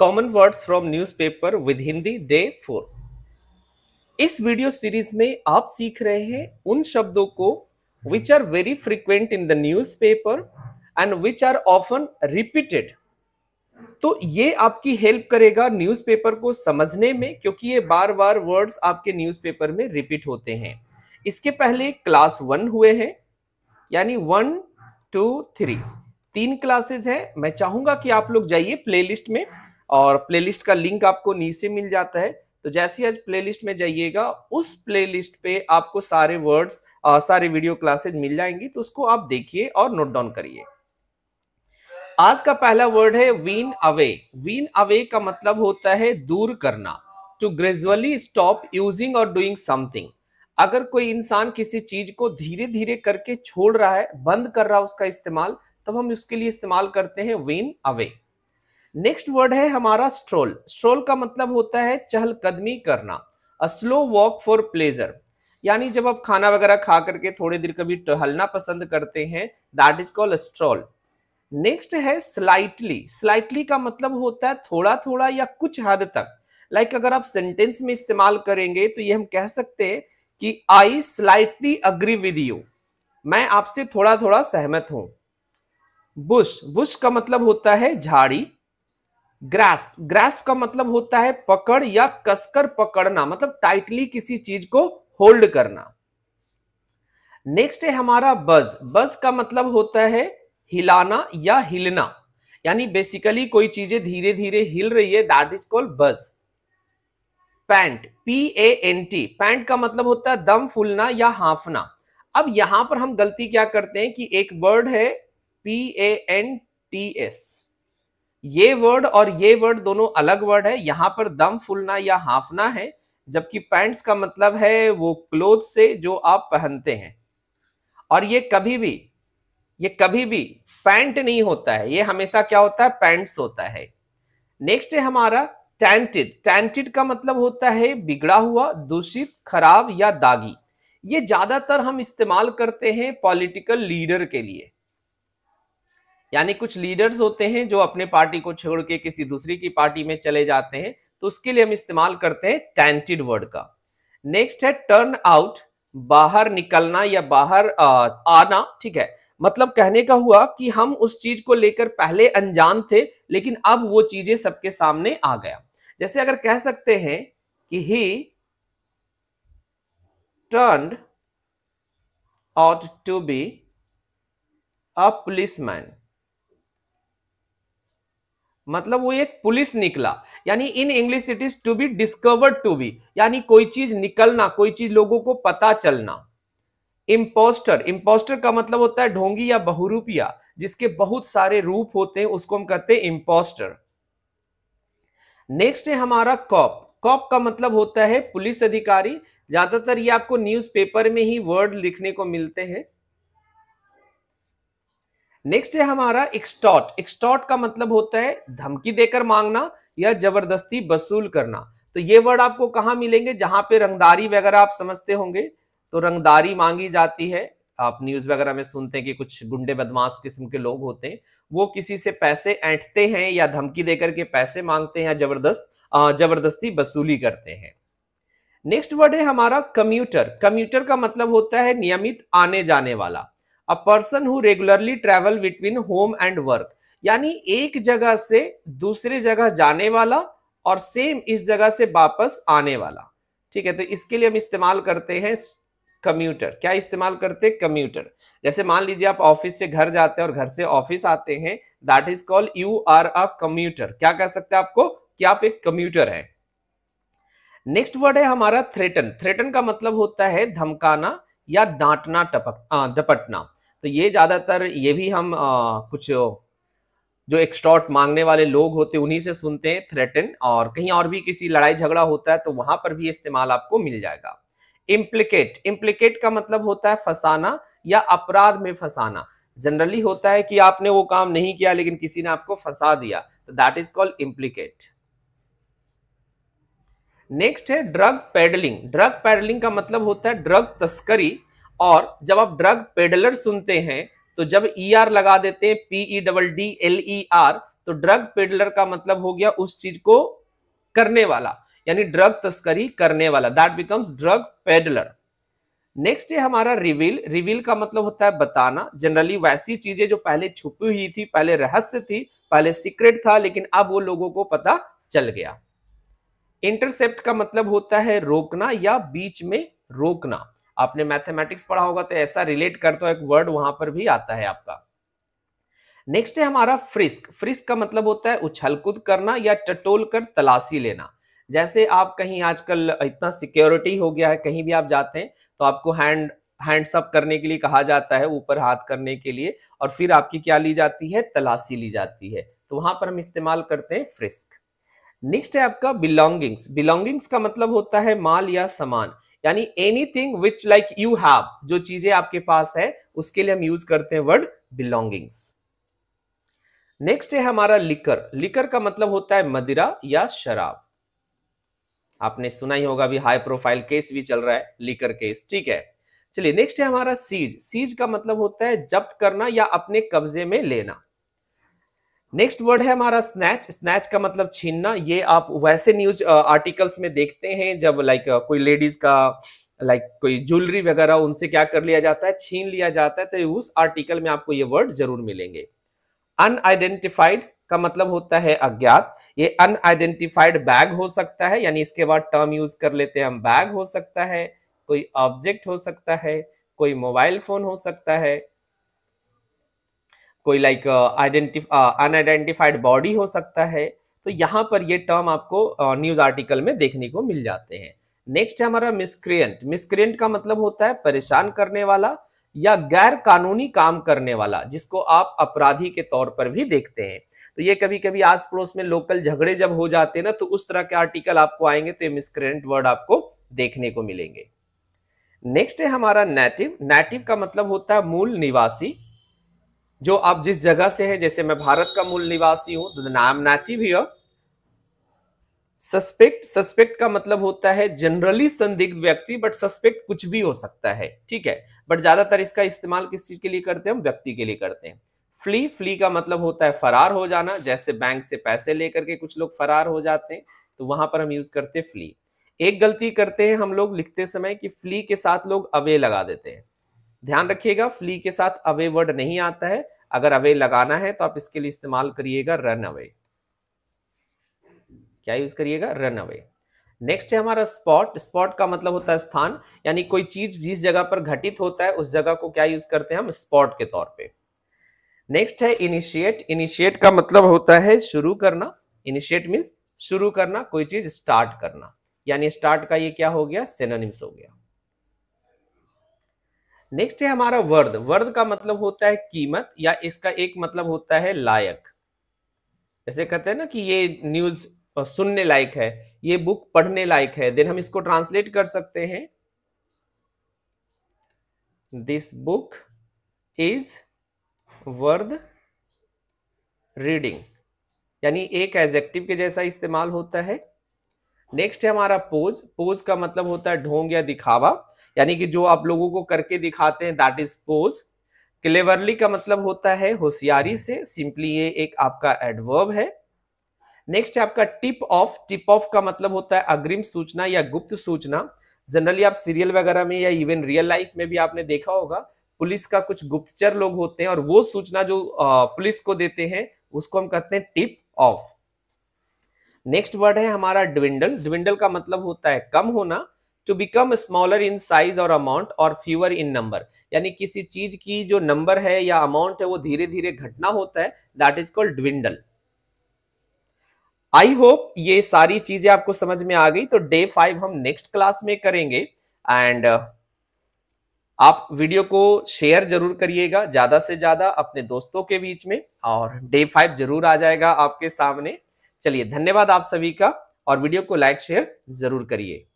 common words from newspaper with Hindi day four इस video series में आप सीख रहे हैं उन शब्दों को which are very frequent in the paper and which are often repeated तो ये आपकी हेल्प करेगा न्यूज़पेपर को समझने में क्योंकि ये बार बार वर्ड्स आपके न्यूज़पेपर में रिपीट होते हैं इसके पहले क्लास वन हुए हैं यानी वन टू थ्री तीन क्लासेस हैं मैं चाहूंगा कि आप लोग जाइए प्लेलिस्ट में और प्लेलिस्ट का लिंक आपको नीचे मिल जाता है तो जैसे आज प्लेलिस्ट में जाइएगा उस प्लेलिस्ट पे आपको सारे वर्ड्स सारे वीडियो क्लासेज मिल जाएंगी तो उसको आप देखिए और नोट डाउन करिए आज का पहला वर्ड है वीन अवे वीन अवे का मतलब होता है दूर करना टू ग्रेजुअली स्टॉप यूजिंग और डूइंग समथिंग अगर कोई इंसान किसी चीज को धीरे धीरे करके छोड़ रहा है बंद कर रहा है उसका इस्तेमाल तब हम उसके लिए इस्तेमाल करते हैं वीन अवे नेक्स्ट वर्ड है हमारा स्ट्रोल स्ट्रोल का मतलब होता है चहलकदमी करना a slow walk for pleasure यानी जब आप खाना वगैरह खा करके थोड़ी देर कभी टहलना पसंद करते हैं that is called stroll next है स्लाइटली स्लाइटली का मतलब होता है थोड़ा थोड़ा या कुछ हद तक लाइक like अगर आप सेंटेंस में इस्तेमाल करेंगे तो ये हम कह सकते हैं कि I slightly agree with you मैं आपसे थोड़ा थोड़ा सहमत हूं बुश बुश का मतलब होता है झाड़ी ग्रास्प ग्रास्प का मतलब होता है पकड़ या कसकर पकड़ना मतलब टाइटली किसी चीज को होल्ड करना नेक्स्ट है हमारा बज बज का मतलब होता है हिलाना या हिलना यानी बेसिकली कोई चीजें धीरे धीरे हिल रही है that is called buzz pant P A N T pant का मतलब होता है दम फूलना या हाफना अब यहां पर हम गलती क्या करते हैं कि एक वर्ड है P A N T S ये वर्ड और ये वर्ड दोनों अलग वर्ड है यहाँ पर दम फूलना या हाफना है जबकि पैंट्स का मतलब है वो क्लोथ से जो आप पहनते हैं और ये कभी भी ये कभी भी पैंट नहीं होता है ये हमेशा क्या होता है पैंट्स होता है नेक्स्ट है हमारा टैंटेड टैंटेड का मतलब होता है बिगड़ा हुआ दूषित खराब या दागी ये ज्यादातर हम इस्तेमाल करते हैं पॉलिटिकल लीडर के लिए यानी कुछ लीडर्स होते हैं जो अपने पार्टी को छोड़ के किसी दूसरी की पार्टी में चले जाते हैं तो उसके लिए हम इस्तेमाल करते हैं टैंटेड वर्ड का नेक्स्ट है टर्न आउट बाहर निकलना या बाहर आना ठीक है मतलब कहने का हुआ कि हम उस चीज को लेकर पहले अनजान थे लेकिन अब वो चीजें सबके सामने आ गया जैसे अगर कह सकते हैं कि he turn out to be a policeman मतलब वो एक पुलिस निकला यानी in English it is to be discovered to be यानी कोई चीज निकलना कोई चीज लोगों को पता चलना इम्पोस्टर इम्पोस्टर का मतलब होता है ढोंगी या बहुरूपिया जिसके बहुत सारे रूप होते हैं उसको हम कहते हैं इम्पोस्टर नेक्स्ट है हमारा कॉप कॉप का मतलब होता है पुलिस अधिकारी ज्यादातर ये आपको न्यूज़पेपर में ही वर्ड लिखने को मिलते हैं नेक्स्ट है हमारा एक्सटॉट एक्सटॉट का मतलब होता है धमकी देकर मांगना या जबरदस्ती वसूल करना तो ये वर्ड आपको कहाँ मिलेंगे जहां पे रंगदारी वगैरह आप समझते होंगे तो रंगदारी मांगी जाती है आप न्यूज वगैरह में सुनते हैं कि कुछ गुंडे बदमाश किस्म के लोग होते हैं वो किसी से पैसे ऐंठते हैं या धमकी देकर के पैसे मांगते हैं या जबरदस्त जबरदस्ती वसूली करते हैं नेक्स्ट वर्ड है हमारा कम्यूटर कम्यूटर का मतलब होता है नियमित आने जाने वाला a person who regularly travel between home and work यानी एक जगह से दूसरी जगह जाने वाला और सेम इस जगह से वापस आने वाला ठीक है तो इसके लिए हम इस्तेमाल करते हैं कम्यूटर क्या इस्तेमाल करते हैं कम्यूटर जैसे मान लीजिए आप ऑफिस से घर जाते हैं और घर से ऑफिस आते हैं that is called you are a commuter क्या कह सकते हैं आपको कि आप एक कम्यूटर है नेक्स्ट वर्ड है हमारा थ्रेटन थ्रेटन का मतलब होता है धमकाना या डांटना टपक दपटना तो ये ज़्यादातर ये भी हम आ, कुछ जो एक्सटॉर्ट मांगने वाले लोग होते हैं उन्हीं से सुनते हैं थ्रेटन और कहीं और भी किसी लड़ाई झगड़ा होता है तो वहां पर भी इस्तेमाल आपको मिल जाएगा इम्प्लिकेट इम्प्लिकेट का मतलब होता है फसाना या अपराध में फसाना जनरली होता है कि आपने वो काम नहीं किया लेकिन किसी ने आपको फंसा दिया तो that is called implicate next है ड्रग पेडलिंग ड्रग पेडलिंग का मतलब होता है ड्रग तस्करी और जब आप ड्रग पेडलर सुनते हैं तो जब ई e ER लगा देते हैं PE double D L E R तो ड्रग पेडलर का मतलब हो गया उस चीज को करने वाला यानी ड्रग तस्करी करने वाला that becomes drug peddler next है हमारा रिवील रिवील का मतलब होता है बताना जनरली वैसी चीजें जो पहले छुपी हुई थी पहले रहस्य थी पहले सीक्रेट था लेकिन अब वो लोगों को पता चल गया इंटरसेप्ट का मतलब होता है रोकना या बीच में रोकना आपने मैथमेटिक्स पढ़ा होगा तो ऐसा रिलेट करता तो एक वर्ड वहां पर भी आता है आपका नेक्स्ट है हमारा फ्रिस्क फ्रिस्क का मतलब होता है उछल कूद करना या टटोल कर तलाशी लेना जैसे आप कहीं आजकल इतना सिक्योरिटी हो गया है कहीं भी आप जाते हैं तो आपको हैंड हैंडसअप करने के लिए कहा जाता है ऊपर हाथ करने के लिए और फिर आपकी क्या ली जाती है तलाशी ली जाती है तो वहां पर हम इस्तेमाल करते हैं फ्रिस्क नेक्स्ट है आपका बिलोंगिंग्स बिलोंगिंग्स का मतलब होता है माल या सामान यानी thing which like you have जो चीजें आपके पास है उसके लिए हम यूज करते हैं वर्ड बिलोंगिंग्स नेक्स्ट है हमारा लिकर लिकर का मतलब होता है मदिरा या शराब आपने सुना ही होगा अभी हाई प्रोफाइल केस भी चल रहा है लिकर केस ठीक है चलिए नेक्स्ट है हमारा सीज सीज का मतलब होता है जब्त करना या अपने कब्जे में लेना नेक्स्ट वर्ड है हमारा स्नैच स्नैच का मतलब छीनना ये आप वैसे न्यूज आर्टिकल्स में देखते हैं जब लाइक कोई लेडीज का लाइक कोई ज्वेलरी वगैरह उनसे क्या कर लिया जाता है छीन लिया जाता है तो उस आर्टिकल में आपको ये वर्ड जरूर मिलेंगे अनआइडेंटिफाइड का मतलब होता है अज्ञात ये अनआइडेंटिफाइड बैग हो सकता है यानी इसके बाद टर्म यूज कर लेते हैं हम बैग हो सकता है कोई ऑब्जेक्ट हो सकता है कोई मोबाइल फोन हो सकता है कोई लाइक अनआइडेंटिफाइड बॉडी हो सकता है तो यहाँ पर ये टर्म आपको न्यूज uh, आर्टिकल में देखने को मिल जाते हैं नेक्स्ट है हमारा मिसक्रियंट मिसक्रियंट का मतलब होता है परेशान करने वाला या गैर कानूनी काम करने वाला जिसको आप अपराधी के तौर पर भी देखते हैं तो ये कभी कभी आस पड़ोस में लोकल झगड़े जब हो जाते हैं ना तो उस तरह के आर्टिकल आपको आएंगे तो ये मिसक्रियंट वर्ड आपको देखने को मिलेंगे नेक्स्ट है हमारा नेटिव नेटिव का मतलब होता है मूल निवासी जो आप जिस जगह से हैं जैसे मैं भारत का मूल निवासी हूं तो नाम नेटिव हियर सस्पेक्ट सस्पेक्ट का मतलब होता है जनरली संदिग्ध व्यक्ति बट सस्पेक्ट कुछ भी हो सकता है ठीक है बट ज्यादातर इसका इस्तेमाल किस चीज के लिए करते हैं हम व्यक्ति के लिए करते हैं फ्ली फ्ली का मतलब होता है फरार हो जाना जैसे बैंक से पैसे लेकर के कुछ लोग फरार हो जाते हैं तो वहां पर हम यूज करते हैं फ्ली एक गलती करते हैं हम लोग लिखते समय कि फ्ली के साथ लोग अवे लगा देते हैं ध्यान रखिएगा फ्ली के साथ अवे वर्ड नहीं आता है अगर अवे लगाना है तो आप इसके लिए इस्तेमाल करिएगा रन अवे क्या यूज करिएगा रन अवे नेक्स्ट है हमारा स्पॉट स्पॉट का मतलब होता है स्थान यानी कोई चीज जिस जगह पर घटित होता है उस जगह को क्या यूज करते हैं हम स्पॉट के तौर पे नेक्स्ट है इनिशिएट इनिशिएट का मतलब होता है शुरू करना इनिशिएट मीन्स शुरू करना कोई चीज स्टार्ट करना यानी स्टार्ट का ये क्या हो गया सेनोनिम्स हो गया नेक्स्ट है हमारा वर्द वर्द का मतलब होता है कीमत या इसका एक मतलब होता है लायक जैसे कहते हैं ना कि ये न्यूज सुनने लायक है ये बुक पढ़ने लायक है देन हम इसको ट्रांसलेट कर सकते हैं this book is worth reading यानी एक एजेक्टिव के जैसा इस्तेमाल होता है नेक्स्ट है हमारा पोज पोज का मतलब होता है ढोंग या दिखावा यानी कि जो आप लोगों को करके दिखाते हैं दैट इज पोज क्लेवरली का मतलब होता है होशियारी से सिंपली ये एक आपका एडवर्ब है नेक्स्ट है आपका टिप ऑफ टिप ऑफ का मतलब होता है अग्रिम सूचना या गुप्त सूचना जनरली आप सीरियल वगैरह में या इवन रियल लाइफ में भी आपने देखा होगा पुलिस का कुछ गुप्तचर लोग होते हैं और वो सूचना जो पुलिस को देते हैं उसको हम कहते हैं टिप ऑफ नेक्स्ट वर्ड है हमारा ड्विंडल ड्विंडल का मतलब होता है कम होना to become smaller in size और अमाउंट और फ्यूअर इन नंबर यानी किसी चीज की जो नंबर है या अमाउंट है वो धीरे धीरे घटना होता है that is called dwindle I hope ये सारी चीजें आपको समझ में आ गई तो डे फाइव हम नेक्स्ट क्लास में करेंगे एंड uh, आप वीडियो को शेयर जरूर करिएगा ज्यादा से ज्यादा अपने दोस्तों के बीच में और डे फाइव जरूर आ जाएगा आपके सामने चलिए धन्यवाद आप सभी का और वीडियो को लाइक शेयर जरूर करिए